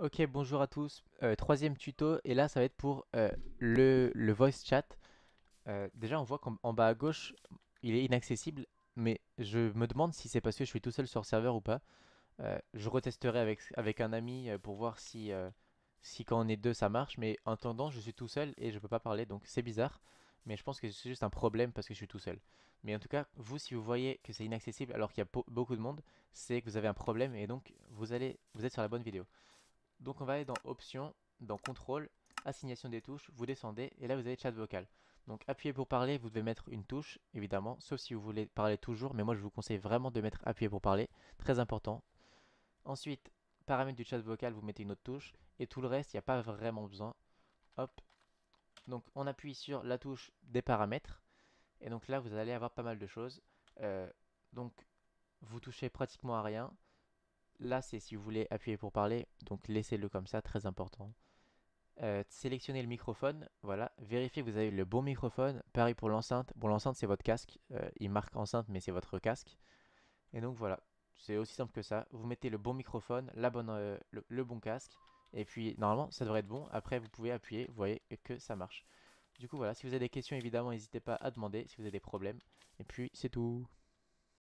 Ok, bonjour à tous. Euh, troisième tuto, et là ça va être pour euh, le, voice chat. Euh, déjà on voit qu'en bas à gauche, il est inaccessible, mais je me demande si c'est parce que je suis tout seul sur le serveur ou pas. je retesterai avec, avec un ami pour voir si, si quand on est deux ça marche, mais en attendant je suis tout seul et je peux pas parler, donc c'est bizarre. Mais je pense que c'est juste un problème parce que je suis tout seul. Mais en tout cas, vous, si vous voyez que c'est inaccessible alors qu'il y a beaucoup de monde, c'est que vous avez un problème et donc vous, allez, vous êtes sur la bonne vidéo. Donc on va aller dans Options, dans Contrôle, Assignation des touches, vous descendez et là vous avez Chat vocal. Donc appuyez pour parler, vous devez mettre une touche évidemment, sauf si vous voulez parler toujours, mais moi je vous conseille vraiment de mettre appuyer pour parler, très important. Ensuite, paramètres du chat vocal, vous mettez une autre touche et tout le reste, il n'y a pas vraiment besoin. Hop. Donc on appuie sur la touche des paramètres et donc là vous allez avoir pas mal de choses. Euh, donc vous touchez pratiquement à rien. Là, c'est si vous voulez appuyer pour parler, donc laissez-le comme ça, très important. Euh, sélectionnez le microphone, voilà, vérifiez que vous avez le bon microphone, pareil pour l'enceinte, bon l'enceinte c'est votre casque, euh, il marque enceinte mais c'est votre casque, et donc voilà, c'est aussi simple que ça, vous mettez le bon microphone, la bonne, euh, le, le, bon casque, et puis normalement ça devrait être bon, après vous pouvez appuyer, vous voyez que ça marche. Du coup voilà, si vous avez des questions évidemment n'hésitez pas à demander si vous avez des problèmes, et puis c'est tout